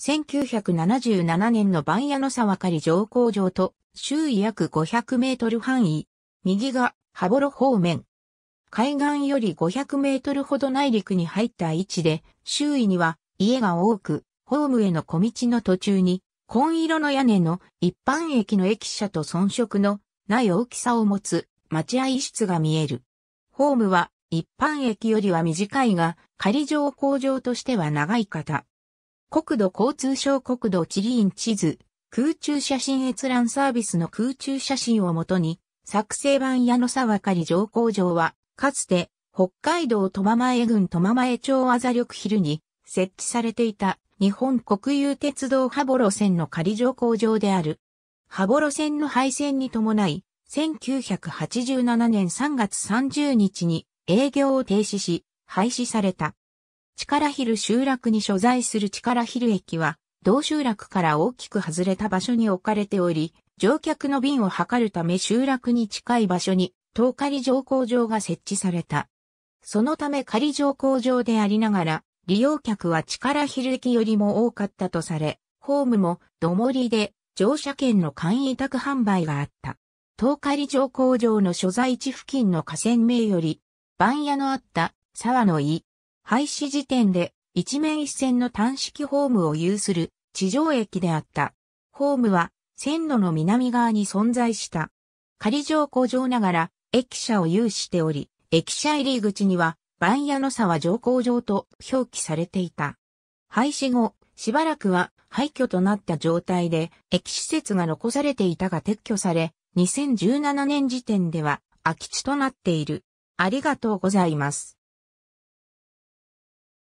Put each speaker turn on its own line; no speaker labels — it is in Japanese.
1977年の番屋の沢り上工場と周囲約500メートル範囲、右が羽幌方面。海岸より500メートルほど内陸に入った位置で、周囲には家が多く、ホームへの小道の途中に、紺色の屋根の一般駅の駅舎と遜色のない大きさを持つ待合室が見える。ホームは一般駅よりは短いが、仮上工場としては長い方。国土交通省国土地理院地図、空中写真閲覧サービスの空中写真をもとに、作成版矢野沢仮上工場は、かつて、北海道苫前郡苫前町あざ緑ヒルに設置されていた日本国有鉄道羽幌線の仮乗工場である。羽幌線の廃線に伴い、1987年3月30日に営業を停止し、廃止された。力ヒル集落に所在する力ヒル駅は、同集落から大きく外れた場所に置かれており、乗客の便を測るため集落に近い場所に、東仮乗降場が設置された。そのため仮乗降場でありながら、利用客は力ヒル駅よりも多かったとされ、ホームも土盛りで乗車券の簡易宅販売があった。東仮乗降場の所在地付近の河川名より、番屋のあった沢の井、廃止時点で一面一線の短式ホームを有する地上駅であった。ホームは線路の南側に存在した。仮乗工場ながら駅舎を有しており、駅舎入り口には番屋の沢乗工場と表記されていた。廃止後、しばらくは廃墟となった状態で駅施設が残されていたが撤去され、2017年時点では空き地となっている。ありがとうございます。